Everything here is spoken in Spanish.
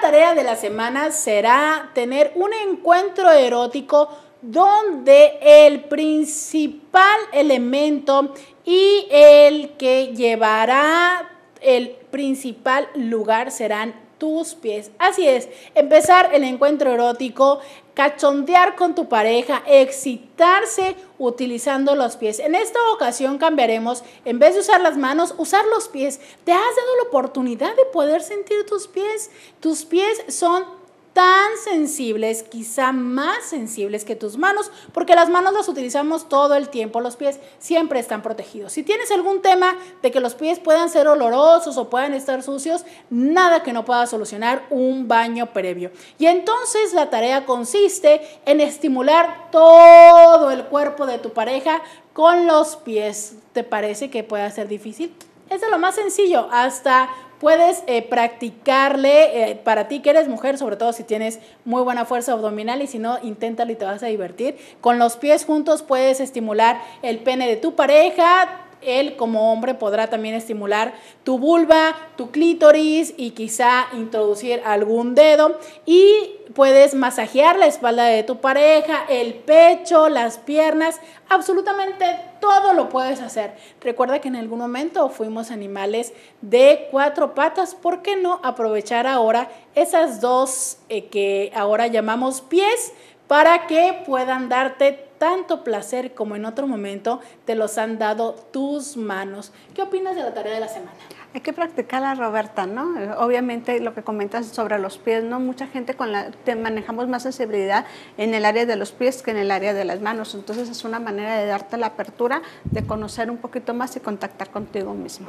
tarea de la semana será tener un encuentro erótico donde el principal elemento y el que llevará el principal lugar serán tus pies. Así es, empezar el encuentro erótico, cachondear con tu pareja, excitarse utilizando los pies. En esta ocasión cambiaremos, en vez de usar las manos, usar los pies. Te has dado la oportunidad de poder sentir tus pies. Tus pies son tan sensibles, quizá más sensibles que tus manos, porque las manos las utilizamos todo el tiempo, los pies siempre están protegidos. Si tienes algún tema de que los pies puedan ser olorosos o puedan estar sucios, nada que no pueda solucionar un baño previo. Y entonces la tarea consiste en estimular todo el cuerpo de tu pareja con los pies. ¿Te parece que pueda ser difícil? Es de lo más sencillo, hasta puedes eh, practicarle eh, para ti que eres mujer, sobre todo si tienes muy buena fuerza abdominal y si no, inténtalo y te vas a divertir. Con los pies juntos puedes estimular el pene de tu pareja, él como hombre podrá también estimular tu vulva, tu clítoris y quizá introducir algún dedo y puedes masajear la espalda de tu pareja, el pecho, las piernas, absolutamente todo lo puedes hacer. Recuerda que en algún momento fuimos animales de cuatro patas, ¿por qué no aprovechar ahora esas dos eh, que ahora llamamos pies para que puedan darte tanto placer como en otro momento te los han dado tus manos. ¿Qué opinas de la tarea de la semana? Hay que practicarla, Roberta, ¿no? Obviamente lo que comentas sobre los pies, ¿no? Mucha gente con la te manejamos más sensibilidad en el área de los pies que en el área de las manos. Entonces es una manera de darte la apertura, de conocer un poquito más y contactar contigo mismo.